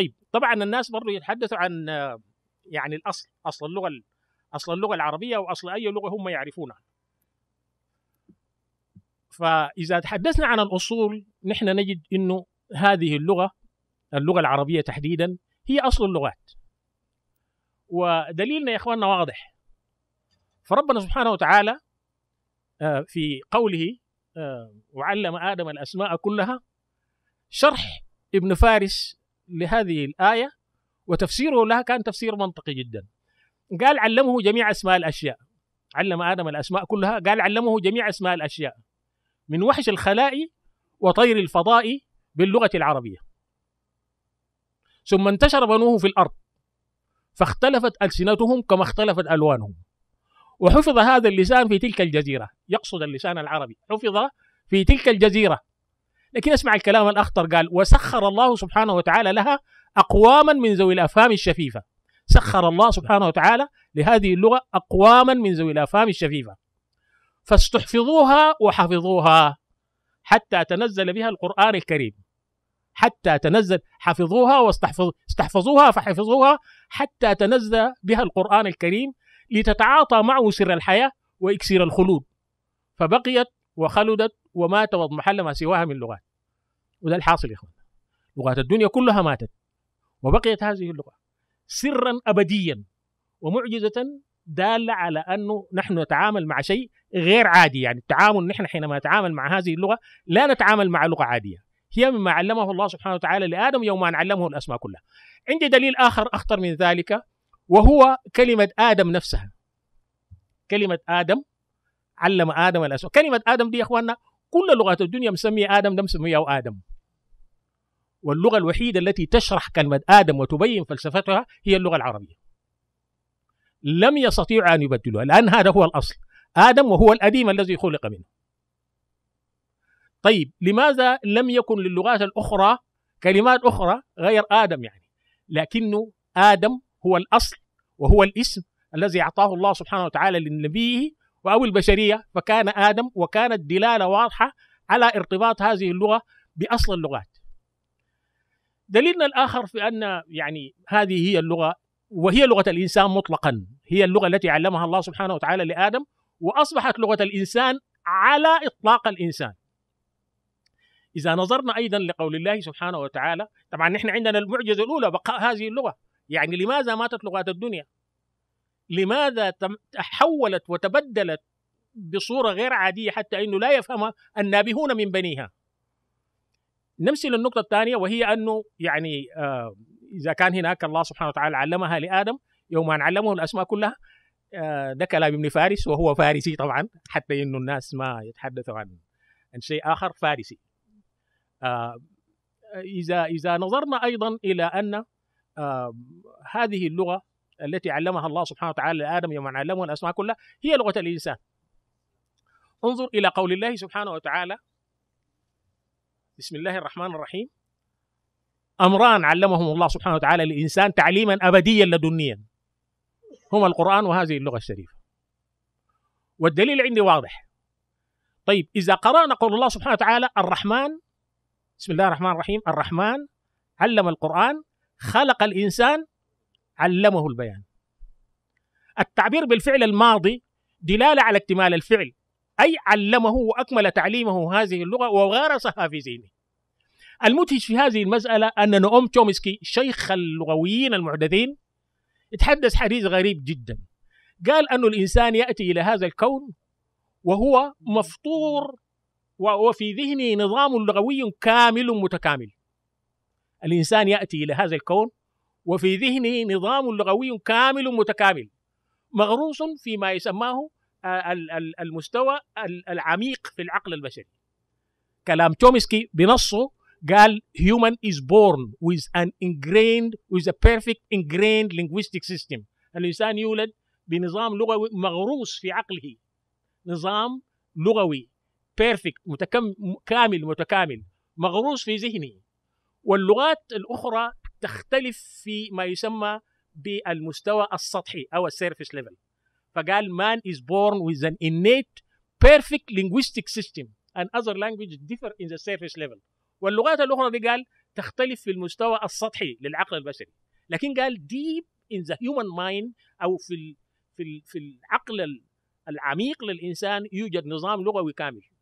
طيب طبعا الناس برضه يتحدثوا عن آه، يعني الاصل اصل اللغه اصل اللغه العربيه واصل اي لغه هم يعرفونها فاذا تحدثنا عن الاصول نحن نجد انه هذه اللغه اللغه العربيه تحديدا هي اصل اللغات ودليلنا يا اخواننا واضح فربنا سبحانه وتعالى آه، في قوله آه، وعلم ادم الاسماء كلها شرح ابن فارس لهذه الآية وتفسيره لها كان تفسير منطقي جدا قال علمه جميع أسماء الأشياء علم آدم الأسماء كلها قال علمه جميع أسماء الأشياء من وحش الخلاء وطير الفضاء باللغة العربية ثم انتشر بنوه في الأرض فاختلفت ألسنتهم كما اختلفت ألوانهم وحفظ هذا اللسان في تلك الجزيرة يقصد اللسان العربي حفظ في تلك الجزيرة لكن اسمع الكلام الأخطر قال وسخر الله سبحانه وتعالى لها أقواما من ذوي الأفهام الشفيفة سخر الله سبحانه وتعالى لهذه اللغة أقواما من ذوي الأفهام الشفيفة فاستحفظوها وحفظوها حتى تنزل بها القرآن الكريم حتى تنزل حفظوها واستحفظوها فحفظوها حتى تنزل بها القرآن الكريم لتتعاطى معه سر الحياة وإكسير الخلود فبقيت وخلدت ومات واضمحل محل ما سواها من لغات وده الحاصل يا اخوان لغات الدنيا كلها ماتت وبقيت هذه اللغه سرا ابديا ومعجزه داله على انه نحن نتعامل مع شيء غير عادي يعني التعامل نحن حينما نتعامل مع هذه اللغه لا نتعامل مع لغه عاديه هي مما علمه الله سبحانه وتعالى لادم يوم ان علمه الاسماء كلها عندي دليل اخر اخطر من ذلك وهو كلمه ادم نفسها كلمه ادم علم ادم الاسماء كلمه ادم دي يا اخواننا كل لغات الدنيا مسمي آدم ده مسميه آدم واللغة الوحيدة التي تشرح كلمة آدم وتبين فلسفتها هي اللغة العربية لم يستطيعوا أن يبدلوها الآن هذا هو الأصل آدم وهو الأديم الذي خلق منه طيب لماذا لم يكن للغات الأخرى كلمات أخرى غير آدم يعني لكنه آدم هو الأصل وهو الاسم الذي أعطاه الله سبحانه وتعالى لنبيه أو البشرية فكان آدم وكانت دلالة واضحة على ارتباط هذه اللغة بأصل اللغات دليلنا الآخر في أن يعني هذه هي اللغة وهي لغة الإنسان مطلقا هي اللغة التي علمها الله سبحانه وتعالى لآدم وأصبحت لغة الإنسان على إطلاق الإنسان إذا نظرنا أيضا لقول الله سبحانه وتعالى طبعا نحن عندنا المعجزة الأولى بقاء هذه اللغة يعني لماذا ماتت لغات الدنيا لماذا تحولت وتبدلت بصورة غير عادية حتى أنه لا يفهمها النابهون من بنيها نمشي للنقطة الثانية وهي أنه يعني آه إذا كان هناك الله سبحانه وتعالى علمها لآدم يوم أن علمه الأسماء كلها آه ده كلام ابن فارس وهو فارسي طبعا حتى أنه الناس ما يتحدثوا عن عن شيء آخر فارسي آه إذا إذا نظرنا أيضا إلى أن آه هذه اللغة التي علمها الله سبحانه وتعالى لآدم يوم علمه الأسماء كلها هي لغة الإنسان انظر إلى قول الله سبحانه وتعالى بسم الله الرحمن الرحيم أمران علمهم الله سبحانه وتعالى للإنسان تعليما أبديا لدنيا هما القرآن وهذه اللغة الشريفة والدليل عندي واضح طيب إذا قرأنا قول الله سبحانه وتعالى الرحمن بسم الله الرحمن الرحيم الرحمن علم القرآن خلق الإنسان علمه البيان التعبير بالفعل الماضي دلالة على اكتمال الفعل أي علمه وأكمل تعليمه هذه اللغة وغارسها في ذهنه المدهش في هذه المسألة أن نوم تشومسكي شيخ اللغويين المحدثين يتحدث حديث غريب جدا قال أن الإنسان يأتي إلى هذا الكون وهو مفطور وفي ذهنه نظام لغوي كامل متكامل الإنسان يأتي إلى هذا الكون وفي ذهنه نظام لغوي كامل متكامل مغروس فيما يسماه آه، المستوى العميق في العقل البشري كلام تشومسكي بنصه قال human is born with an ingrained with a perfect ingrained linguistic system الإنسان يولد بنظام لغوي مغروس في عقله نظام لغوي perfect متكامل متكامل مغروس في ذهنه واللغات الأخرى تختلف في ما يسمى بالمستوى السطحي او السيرفيس ليفل فقال مان از بورن with an innate perfect linguistic system and other language differ in the surface level واللغات الاخرى دي قال تختلف في المستوى السطحي للعقل البشري لكن قال deep in the human mind او في في العقل العميق للانسان يوجد نظام لغوي كامل